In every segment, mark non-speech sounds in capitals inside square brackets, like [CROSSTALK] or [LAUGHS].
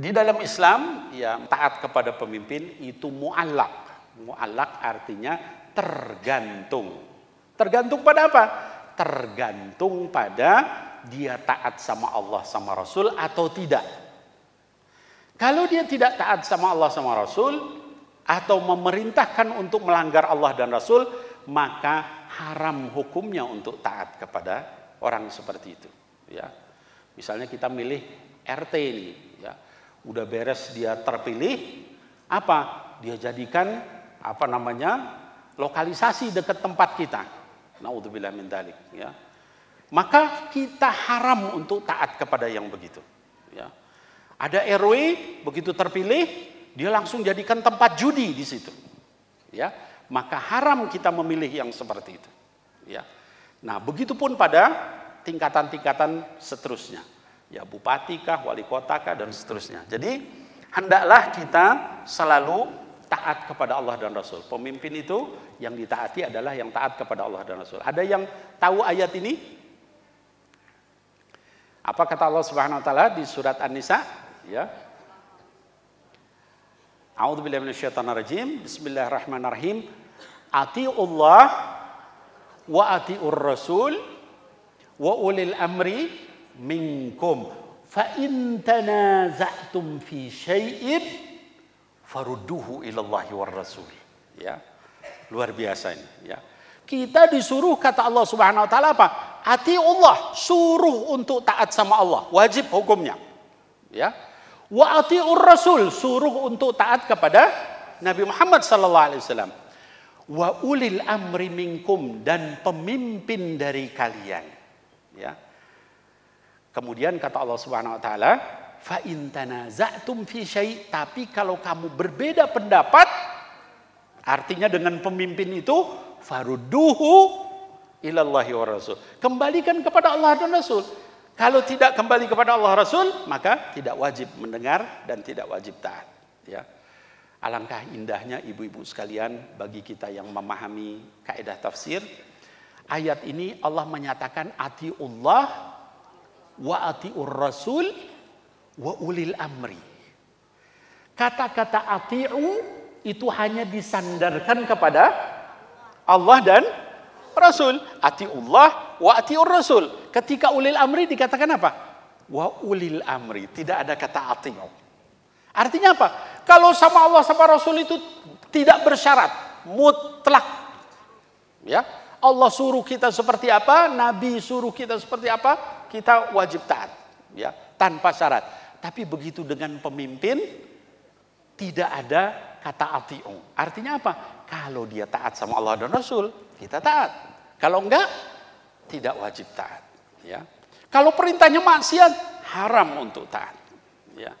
Di dalam Islam yang taat kepada pemimpin itu mu'alak. Mu'alak artinya tergantung. Tergantung pada apa? Tergantung pada dia taat sama Allah sama Rasul atau tidak. Kalau dia tidak taat sama Allah sama Rasul atau memerintahkan untuk melanggar Allah dan Rasul, maka haram hukumnya untuk taat kepada orang seperti itu. Ya, misalnya kita milih RT ini, ya Udah beres dia terpilih, apa? Dia jadikan apa namanya? lokalisasi dekat tempat kita. naudzubillah min dalik, ya. Maka kita haram untuk taat kepada yang begitu, ya. Ada RW begitu terpilih, dia langsung jadikan tempat judi di situ. Ya, maka haram kita memilih yang seperti itu. Ya. Nah, begitupun pada tingkatan-tingkatan seterusnya ya bupati kah, wali kota kah dan seterusnya. Jadi hendaklah kita selalu taat kepada Allah dan Rasul. Pemimpin itu yang ditaati adalah yang taat kepada Allah dan Rasul. Ada yang tahu ayat ini? Apa kata Allah Subhanahu wa taala di surat An-Nisa? Ya. A'udzu billahi minasyaitonir rajim. Bismillahirrahmanirrahim. Atiullah wa atiur rasul wa ulil amri minkum fa in tanaza'tum fi syai'in farudduhu ila Allah war rasul ya luar biasa ini ya kita disuruh kata Allah Subhanahu wa taala apa ati Allah suruh untuk taat sama Allah wajib hukumnya ya wa atiur rasul suruh untuk taat kepada Nabi Muhammad sallallahu alaihi wasallam wa ulil amri minkum dan pemimpin dari kalian ya Kemudian kata Allah Subhanahu wa taala, fa in tanaza'tum fi syai', tapi kalau kamu berbeda pendapat artinya dengan pemimpin itu farudduhu ilallahi wa rasul. Kembalikan kepada Allah dan Rasul. Kalau tidak kembali kepada Allah Rasul, maka tidak wajib mendengar dan tidak wajib taat, ya. Alangkah indahnya ibu-ibu sekalian bagi kita yang memahami kaidah tafsir. Ayat ini Allah menyatakan ati Allah wa atiur rasul wa ulil amri. Kata-kata atiu itu hanya disandarkan kepada Allah dan Rasul. Atiullah wa atiur rasul. Ketika ulil amri dikatakan apa? Wa ulil amri. Tidak ada kata atiu. Artinya apa? Kalau sama Allah sama Rasul itu tidak bersyarat, mutlak. Ya, Allah suruh kita seperti apa, Nabi suruh kita seperti apa, kita wajib taat ya tanpa syarat. Tapi begitu dengan pemimpin tidak ada kata atiu. Artinya apa? Kalau dia taat sama Allah dan Rasul, kita taat. Kalau enggak, tidak wajib taat. Ya. Kalau perintahnya maksiat, haram untuk taat. Ya.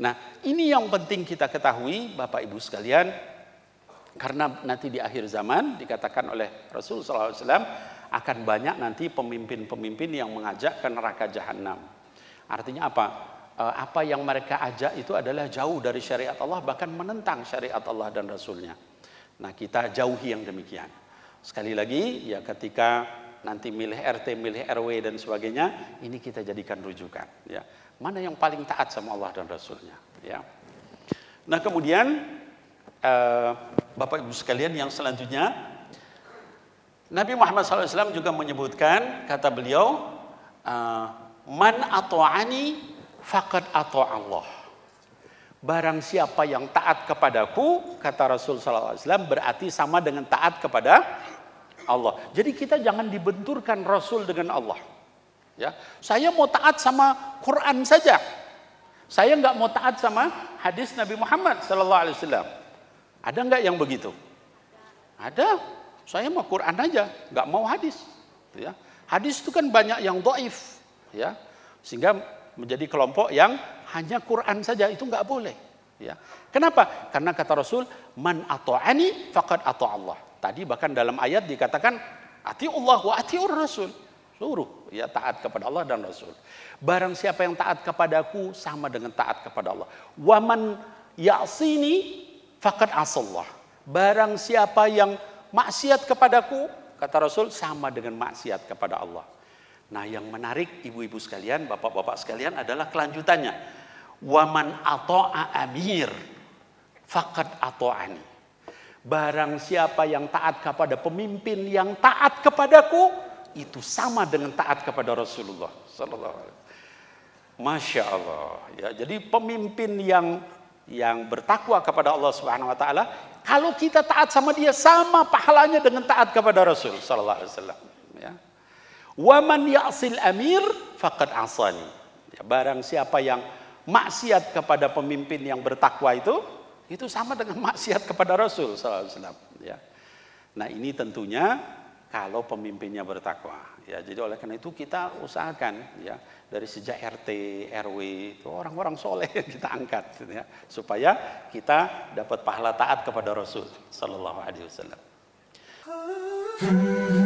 Nah, ini yang penting kita ketahui, Bapak Ibu sekalian. Karena nanti di akhir zaman dikatakan oleh Rasul SAW akan banyak nanti pemimpin-pemimpin yang mengajak ke neraka jahanam. Artinya apa? E, apa yang mereka ajak itu adalah jauh dari syariat Allah bahkan menentang syariat Allah dan Rasulnya. Nah kita jauhi yang demikian. Sekali lagi ya ketika nanti milih RT, milih RW dan sebagainya, ini kita jadikan rujukan. Ya. Mana yang paling taat sama Allah dan Rasulnya. Ya. Nah kemudian uh, Bapak Ibu sekalian yang selanjutnya Nabi Muhammad SAW juga menyebutkan kata beliau ah, man ato'ani fakat ato' Allah Barang siapa yang taat kepadaku, kata Rasul SAW, berarti sama dengan taat kepada Allah. Jadi kita jangan dibenturkan Rasul dengan Allah. Ya, saya mau taat sama Quran saja. Saya nggak mau taat sama hadis Nabi Muhammad SAW. Ada nggak yang begitu? Ada. Saya mau Quran aja, nggak mau hadis. Gitu ya. Hadis itu kan banyak yang doif, ya. Sehingga menjadi kelompok yang hanya Quran saja itu nggak boleh. Ya. Kenapa? Karena kata Rasul, man atau ani fakat atau Allah. Tadi bahkan dalam ayat dikatakan ati Allah wa ati Rasul. Suruh ya taat kepada Allah dan Rasul. Barang siapa yang taat kepadaku sama dengan taat kepada Allah. Waman ya'sini Fakat asallah. Barang siapa yang maksiat kepadaku, kata Rasul sama dengan maksiat kepada Allah. Nah yang menarik ibu-ibu sekalian, bapak-bapak sekalian adalah kelanjutannya. Waman ato'a amir, fakat ato'ani. Barang siapa yang taat kepada pemimpin yang taat kepadaku, itu sama dengan taat kepada Rasulullah Masya Allah. Ya, jadi pemimpin yang yang bertakwa kepada Allah Subhanahu wa taala, kalau kita taat sama dia sama pahalanya dengan taat kepada Rasul sallallahu alaihi wasallam, ya. Wa man ya'sil amir faqad asani. Ya, barang siapa yang maksiat kepada pemimpin yang bertakwa itu, itu sama dengan [LAUGHS] maksiat kepada Rasul sallallahu alaihi wasallam, ya. Nah, ini tentunya kalau pemimpinnya bertakwa. Ya, jadi oleh karena itu kita usahakan ya dari sejak RT, RW itu orang-orang soleh kita angkat gitu ya, supaya kita dapat pahala taat kepada Rasul Shallallahu Alaihi Wasallam. Hmm.